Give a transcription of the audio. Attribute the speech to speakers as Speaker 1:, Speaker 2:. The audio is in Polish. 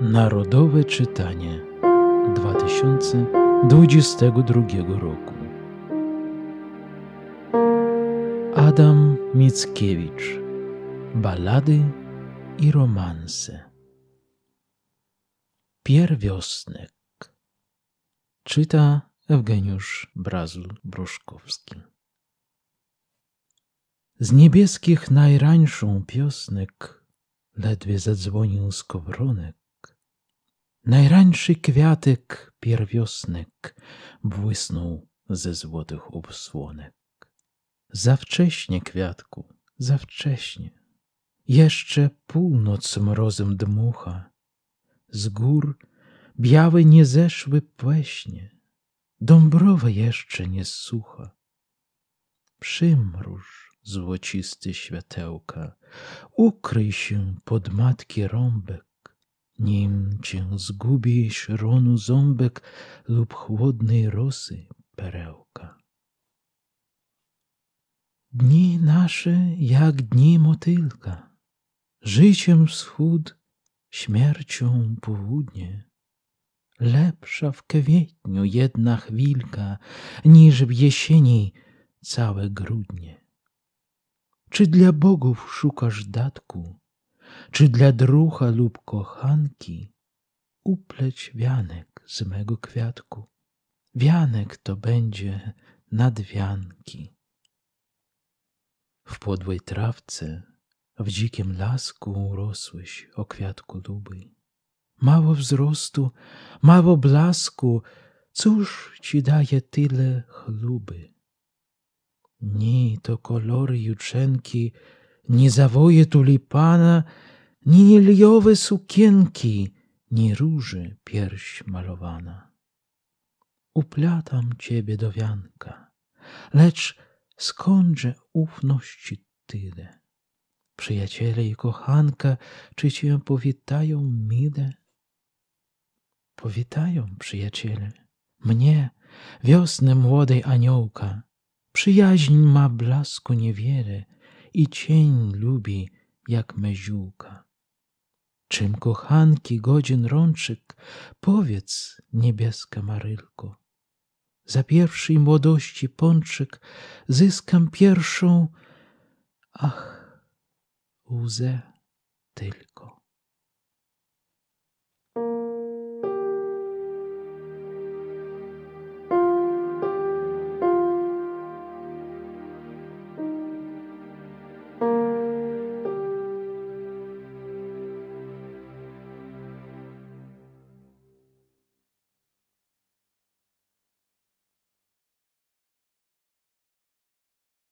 Speaker 1: Narodowe Czytanie 2022 roku. Adam Mickiewicz. Balady i romanse. Pierwiosnek. Czyta Ewgeniusz Brazul-Bruszkowski. Z niebieskich najrańszą piosnek ledwie zadzwonił skowronek Najrańszy kwiatek pierwiosnek błysnął ze złotych obsłonek. Za wcześnie, kwiatku, za wcześnie. Jeszcze północ mrozem dmucha. Z gór białe nie zeszły pleśnie. Dąbrowa jeszcze nie sucha. Przymruż złocisty światełka, ukryj się pod matki rąbek nim cię zgubi szronu ząbek lub chłodnej rosy perełka. Dni nasze jak dni motylka, życiem wschód, śmiercią południe. Lepsza w kwietniu jedna chwilka, niż w jesieni całe grudnie. Czy dla bogów szukasz datku? czy dla drucha lub kochanki upleć wianek z mego kwiatku. Wianek to będzie nadwianki. W płodłej trawce, w dzikim lasku urosłeś o kwiatku luby. Mało wzrostu, mało blasku, cóż ci daje tyle chluby? Ni to kolory jutrzenki, nie zawoje tulipana, ni liliowe sukienki, ni róży pierś malowana. Uplatam ciebie do wianka, lecz skądże ufności tyle? Przyjaciele i kochanka, czy cię powitają mile? Powitają przyjaciele mnie, wiosnę młodej aniołka. Przyjaźń ma blasku niewiele i cień lubi jak meziółka. Czym kochanki godzien rączyk, powiedz, niebieska Marylko. Za pierwszej młodości pączyk zyskam pierwszą, ach, łzę tylko.